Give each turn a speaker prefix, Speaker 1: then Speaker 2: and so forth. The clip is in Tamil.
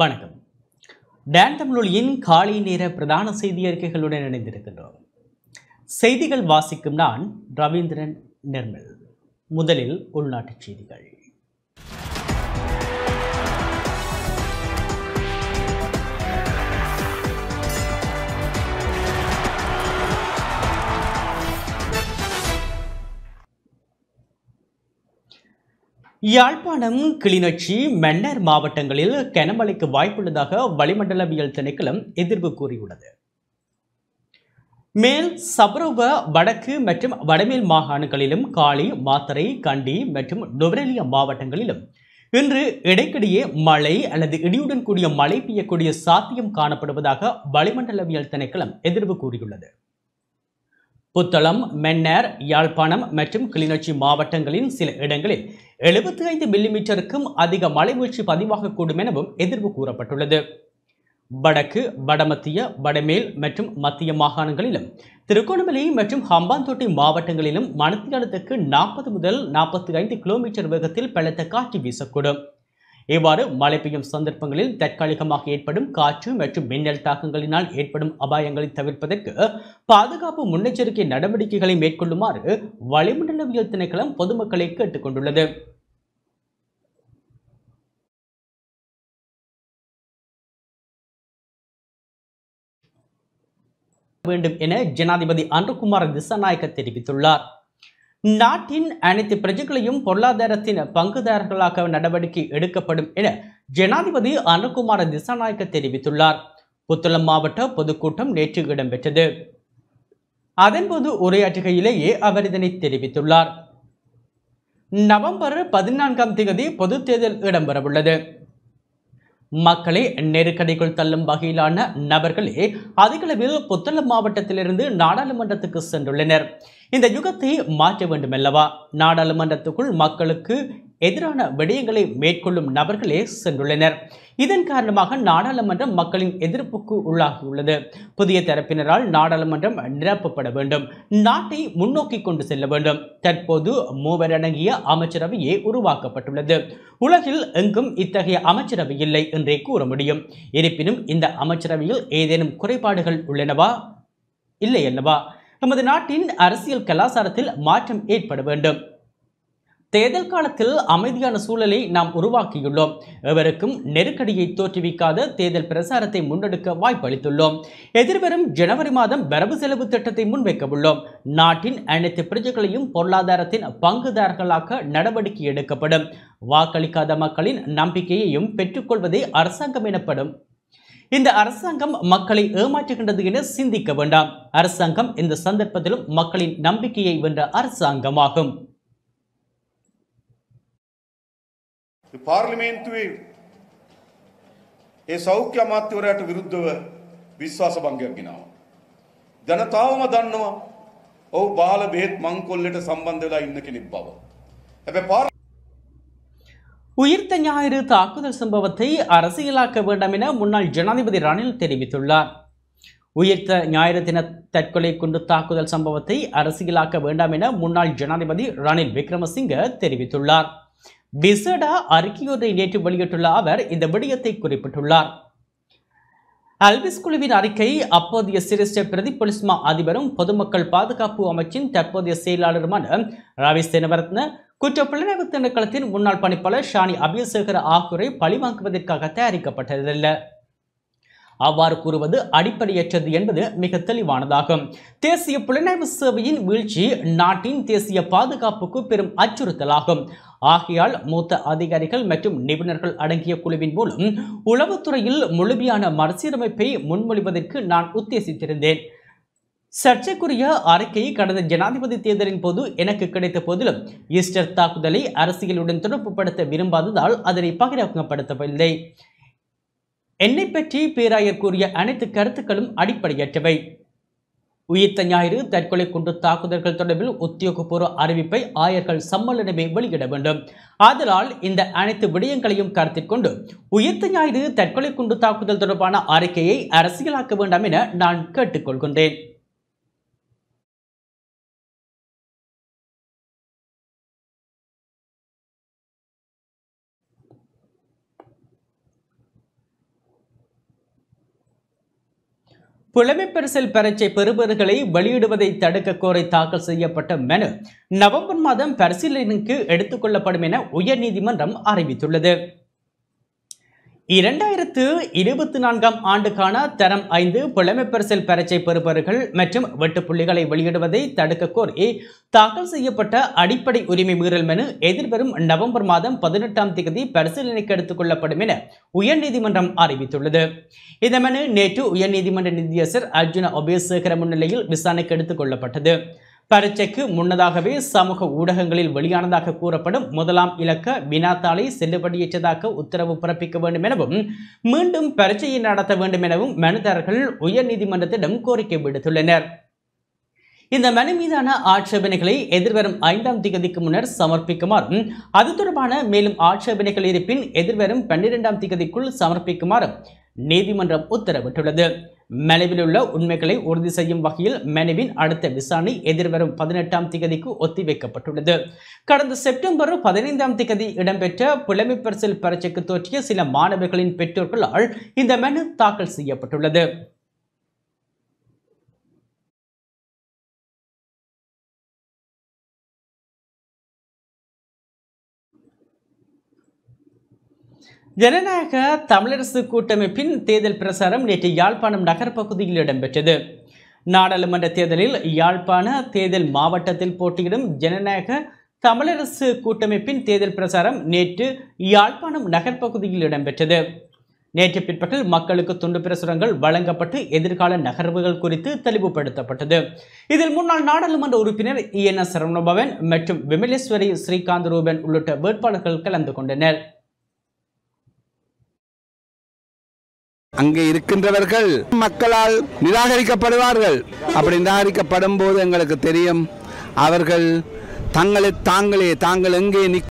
Speaker 1: வணக்கம் டேன் தமிழொலியின் காலை நேர பிரதான செய்தி அறிக்கைகளுடன் இணைந்திருக்கின்றோம் செய்திகள் வாசிக்கும் நான் ரவீந்திரன் நிர்மல் முதலில் உள்நாட்டுச் செய்திகள் யாழ்ப்பாணம் கிளிநொச்சி மன்னர் மாவட்டங்களில் கனமழைக்கு வாய்ப்புள்ளதாக வளிமண்டலவியல் திணைக்களம் எதிர்ப்பு கூறியுள்ளது மேல் சபரோவ வடக்கு மற்றும் வடமேல் மாகாணங்களிலும் காளி மாத்தரை கண்டி மற்றும் நுவரெலியா மாவட்டங்களிலும் இன்று இடைக்கிடையே மழை அல்லது இடியுடன் கூடிய மழை பெய்யக்கூடிய சாத்தியம் காணப்படுவதாக வளிமண்டலவியல் திணைக்களம் எதிர்வு கூறியுள்ளது புத்தளம் மென்னர் யாழ்ப்பாணம் மற்றும் கிளிநொச்சி மாவட்டங்களின் சில இடங்களில் எழுபத்தி ஐந்து மில்லிமீட்டருக்கும் அதிக மலைவீழ்ச்சி பதிவாகக்கூடும் எனவும் எதிர்வு கூறப்பட்டுள்ளது வடக்கு வடமத்திய வடமேல் மற்றும் மத்திய மாகாணங்களிலும் திருகோணமலை மற்றும் ஹம்பாந்தோட்டை மாவட்டங்களிலும் மணத்தியாலத்துக்கு நாற்பது முதல் நாற்பத்தி ஐந்து கிலோமீட்டர் வேகத்தில் பலத்த காற்று வீசக்கூடும் இவ்வாறு மழை பெய்யும் சந்தர்ப்பங்களில் தற்காலிகமாக ஏற்படும் காற்று மற்றும் மின்னல் தாக்கங்களினால் ஏற்படும் அபாயங்களை தவிர்ப்பதற்கு பாதுகாப்பு முன்னெச்சரிக்கை நடவடிக்கைகளை மேற்கொள்ளுமாறு வளிமண்டலவியல் திணைக்களம் பொதுமக்களை கேட்டுக்கொண்டுள்ளது வேண்டும் என ஜனாதிபதி அன்புகுமார் திசாநாயக்க தெரிவித்துள்ளார் நாட்டின் அனைத்து பிரஜைகளையும் பொருளாதாரத்தின் பங்குதாரர்களாக நடவடிக்கை எடுக்கப்படும் என ஜனாதிபதி அனுகுமார திசாநாயக்க தெரிவித்துள்ளார் புத்தளம் மாவட்ட பொதுக்கூட்டம் நேற்று இடம்பெற்றது அதன்போது உரையாற்றுகையிலேயே அவர் இதனை தெரிவித்துள்ளார் நவம்பர் பதினான்காம் தேதி பொது தேர்தல் இடம்பெறவுள்ளது மக்களை நெருக்கடிக்குள் தள்ளும் வகையிலான நபர்களே அதிகளவில் புத்தளம் மாவட்டத்திலிருந்து நாடாளுமன்றத்துக்கு சென்றுள்ளனர் இந்த யுகத்தை மாற்ற வேண்டும் அல்லவா நாடாளுமன்றத்துக்குள் மக்களுக்கு எதிரான விடயங்களை மேற்கொள்ளும் நபர்களே சென்றுள்ளனர் இதன் காரணமாக நாடாளுமன்றம் மக்களின் எதிர்ப்புக்கு உள்ளாகியுள்ளது புதிய தரப்பினரால் நாடாளுமன்றம் நிரப்பப்பட வேண்டும் நாட்டை முன்னோக்கி கொண்டு செல்ல வேண்டும் தற்போது மூவர் அடங்கிய அமைச்சரவையே உருவாக்கப்பட்டுள்ளது உலகில் எங்கும் இத்தகைய அமைச்சரவை இல்லை என்றே கூற முடியும் இருப்பினும் இந்த அமைச்சரவையில் ஏதேனும் குறைபாடுகள் உள்ளனவா இல்லை அல்லவா நமது நாட்டின் அரசியல் கலாச்சாரத்தில் மாற்றம் ஏற்பட வேண்டும் தேர்தல் காலத்தில் அமைதியான சூழலை நாம் உருவாக்கியுள்ளோம் எவருக்கும் நெருக்கடியை தோற்றுவிக்காத தேர்தல் பிரசாரத்தை முன்னெடுக்க வாய்ப்பளித்துள்ளோம் எதிர்வரும் ஜனவரி மாதம் வரவு செலவு திட்டத்தை முன்வைக்க உள்ளோம் நாட்டின் அனைத்து பிரஜைகளையும் பொருளாதாரத்தின் பங்குதாரர்களாக நடவடிக்கை எடுக்கப்படும் வாக்களிக்காத மக்களின் நம்பிக்கையையும் பெற்றுக்கொள்வதே அரசாங்கம் எனப்படும் இந்த அரசாங்கம் மக்களை ஏமாற்றுகின்றது என சிந்திக்க வேண்டாம் அரசாங்கம் இந்த சந்தர்ப்பத்திலும் மக்களின் நம்பிக்கையை வென்ற அரசாங்கமாகும் පාර්ලිමේන්තුවේ ඒ සෞඛ්‍ය අමාත්‍යවරයාට විරුද්ධව විශ්වාස භංගයක් ගෙනාවා. ජනතාවම දන්නවා ඔව් බාල බෙහෙත් මංකොල්ලට සම්බන්ධ වෙලා ඉන්න කෙනෙක් බව. හැබැයි உயிர்த்த ஞாயிறு தாக்குதல் சம்பவத்தை அரசியலாக்க வேண்டாம் என முன்னாள் ஜனாதிபதி ரணில் தெரிவித்துள்ளார் உயிர்த்த ஞாயிறு தின தற்கொலை குண்டு தாக்குதல் சம்பவத்தை அரசியலாக்க வேண்டாம் என முன்னாள் ஜனாதிபதி ரணில் விக்ரமசிங்க தெரிவித்துள்ளார் விசடா அறிக்கையொன்றை நேற்று வெளியிட்டுள்ள அவர் இந்த விடயத்தை குறிப்பிட்டுள்ளார் அல்விஸ் குழுவின் அறிக்கை அப்போதைய சிரிஸ்ட பிரதி பொலிஸ்மா அதிபரும் பொதுமக்கள் பாதுகாப்பு அமைச்சின் தற்போதைய செயலாளருமான ரவி சேனவரத்ன குற்ற புலனாய்வு திணைக்களத்தின் முன்னாள் பணிப்பாளர் ஷானி அபியசேகர ஆகியோரை பழிவாங்குவதற்காக தயாரிக்கப்பட்டதில்லை அவ்வாறு கூறுவது அடிப்படையற்றது என்பது மிக தெளிவானதாகும் தேசிய புலனாய்வு சேவையின் வீழ்ச்சி நாட்டின் தேசிய பாதுகாப்புக்கு பெரும் அச்சுறுத்தலாகும் ஆகையால் மூத்த அதிகாரிகள் மற்றும் நிபுணர்கள் அடங்கிய குழுவின் மூலம் உளவுத்துறையில் முழுமையான மறுசீரமைப்பை முன்மொழிவதற்கு நான் உத்தேசித்திருந்தேன் சர்ச்சைக்குரிய அறிக்கை கடந்த ஜனாதிபதி தேர்தலின் போது எனக்கு கிடைத்த போதிலும் ஈஸ்டர் தாக்குதலை அரசியலுடன் தொடர்புபடுத்த விரும்பாததால் அதனை பகிரங்கப்படுத்தவில்லை என்னை பற்றி பேராயர் கூறிய அனைத்து கருத்துக்களும் அடிப்படையற்றவை உயிர்த்த ஞாயிறு தற்கொலை குண்டு தாக்குதல்கள் தொடர்பில் உத்தியோகபூர்வ அறிவிப்பை ஆயர்கள் சம்மேளனமே வெளியிட வேண்டும் ஆதலால் இந்த அனைத்து விடயங்களையும் கருத்தில் கொண்டு உயிர்த்த ஞாயிறு தற்கொலை குண்டு தாக்குதல் தொடர்பான அறிக்கையை அரசியலாக்க வேண்டாம் என நான் கேட்டுக்கொள்கின்றேன் புலமைப்பரிசில் பரீட்சை பெறுபவர்களை வெளியிடுவதை தடுக்க கோரி தாக்கல் செய்யப்பட்ட மனு நவம்பர் மாதம் பரிசீலனைக்கு எடுத்துக்கொள்ளப்படும் என உயர்நீதிமன்றம் அறிவித்துள்ளது இரண்டாயிரத்து இருபத்தி நான்காம் ஆண்டுக்கான தரம் ஐந்து புலமைப்பரிசல் பரீட்சை பெறுபவர்கள் மற்றும் வெட்டுப்புள்ளிகளை வெளியிடுவதை தடுக்க கோரி தாக்கல் செய்யப்பட்ட அடிப்படை உரிமை மீறல் மனு எதிர்வரும் நவம்பர் மாதம் பதினெட்டாம் தேதி பரிசீலனைக்கு எடுத்துக் கொள்ளப்படும் என உயர்நீதிமன்றம் அறிவித்துள்ளது இந்த மனு நேற்று உயர்நீதிமன்ற நீதியரசர் அர்ஜுன அபேசேகர முன்னிலையில் விசாரணைக்கு எடுத்துக் கொள்ளப்பட்டது பரீட்சைக்கு முன்னதாகவே சமூக ஊடகங்களில் வெளியானதாக கூறப்படும் முதலாம் இலக்க வினாத்தாளை செல்லுபடியேற்றதாக உத்தரவு பிறப்பிக்க வேண்டும் எனவும் மீண்டும் பரீட்சையை நடத்த வேண்டும் எனவும் மனுதாரர்கள் உயர்நீதிமன்றத்திடம் கோரிக்கை விடுத்துள்ளனர் இந்த மனு மீதான ஆட்சேபனைகளை எதிர்வரும் ஐந்தாம் திகதிக்கு முன்னர் சமர்ப்பிக்குமாறும் அது தொடர்பான மேலும் ஆட்சேபனைகள் இருப்பின் எதிர்வரும் பன்னிரெண்டாம் திகதிக்குள் சமர்ப்பிக்குமாறும் நீதிமன்றம் உத்தரவிட்டுள்ளது மனைவில் உள்ள உண்மைகளை உறுதி செய்யும் வகையில் மனைவின் அடுத்த விசாரணை எதிர்வரும் பதினெட்டாம் திகதிக்கு ஒத்திவைக்கப்பட்டுள்ளது கடந்த செப்டம்பர் பதினைந்தாம் திகதி இடம்பெற்ற புலமை பரீட்சைக்கு தோற்றிய சில மாணவர்களின் பெற்றோர்களால் இந்த மனு தாக்கல் செய்யப்பட்டுள்ளது ஜனநாயக தமிழரசு கூட்டமைப்பின் தேர்தல் பிரசாரம் நேற்று யாழ்ப்பாணம் நகர் இடம்பெற்றது நாடாளுமன்ற தேர்தலில் யாழ்ப்பாண தேர்தல் மாவட்டத்தில் போட்டியிடும் ஜனநாயக தமிழரசு கூட்டமைப்பின் தேர்தல் பிரசாரம் நேற்று யாழ்ப்பாணம் நகர்ப்பகுதியில் இடம்பெற்றது நேற்று பிற்பகல் மக்களுக்கு துண்டு பிரசுரங்கள் வழங்கப்பட்டு எதிர்கால நகர்வுகள் குறித்து தெளிவுபடுத்தப்பட்டது இதில் முன்னாள் நாடாளுமன்ற உறுப்பினர் இ என் எஸ் சரவணபவன் மற்றும் விமலேஸ்வரி ஸ்ரீகாந்த் ரூபன் உள்ளிட்ட வேட்பாளர்கள் கலந்து கொண்டனர் அங்கே இருக்கின்றவர்கள் மக்களால் நிராகரிக்கப்படுவார்கள் அப்படி நிராகரிக்கப்படும் போது எங்களுக்கு தெரியும் அவர்கள் தங்களை தாங்களே தாங்கள் எங்கே நிற்க